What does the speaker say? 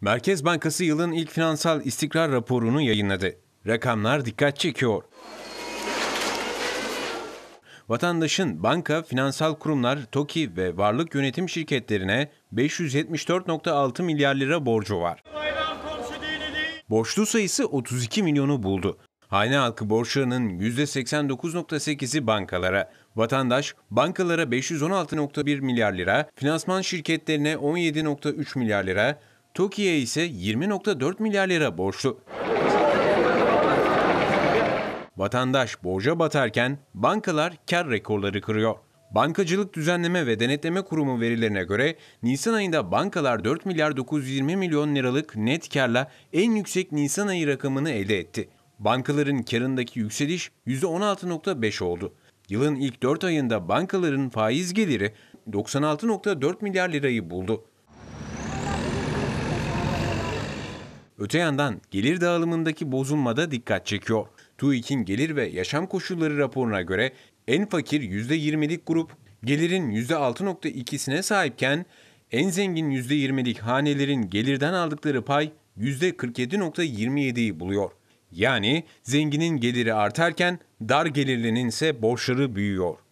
Merkez Bankası yılın ilk finansal istikrar raporunu yayınladı. Rakamlar dikkat çekiyor. Vatandaşın banka, finansal kurumlar, TOKİ ve varlık yönetim şirketlerine 574.6 milyar lira borcu var. Borçlu sayısı 32 milyonu buldu. Hane halkı borçlarının %89.8'i bankalara. Vatandaş bankalara 516.1 milyar lira, finansman şirketlerine 17.3 milyar lira, Tokyo'ya ise 20.4 milyar lira borçlu. Vatandaş borca batarken bankalar kar rekorları kırıyor. Bankacılık Düzenleme ve Denetleme Kurumu verilerine göre Nisan ayında bankalar 4 milyar 920 milyon liralık net karla en yüksek Nisan ayı rakamını elde etti. Bankaların karındaki yükseliş %16.5 oldu. Yılın ilk 4 ayında bankaların faiz geliri 96.4 milyar lirayı buldu. Öte yandan gelir dağılımındaki da dikkat çekiyor. TÜİK'in gelir ve yaşam koşulları raporuna göre en fakir %20'lik grup gelirin %6.2'sine sahipken en zengin %20'lik hanelerin gelirden aldıkları pay %47.27'yi buluyor. Yani zenginin geliri artarken dar gelirlinin ise borçları büyüyor.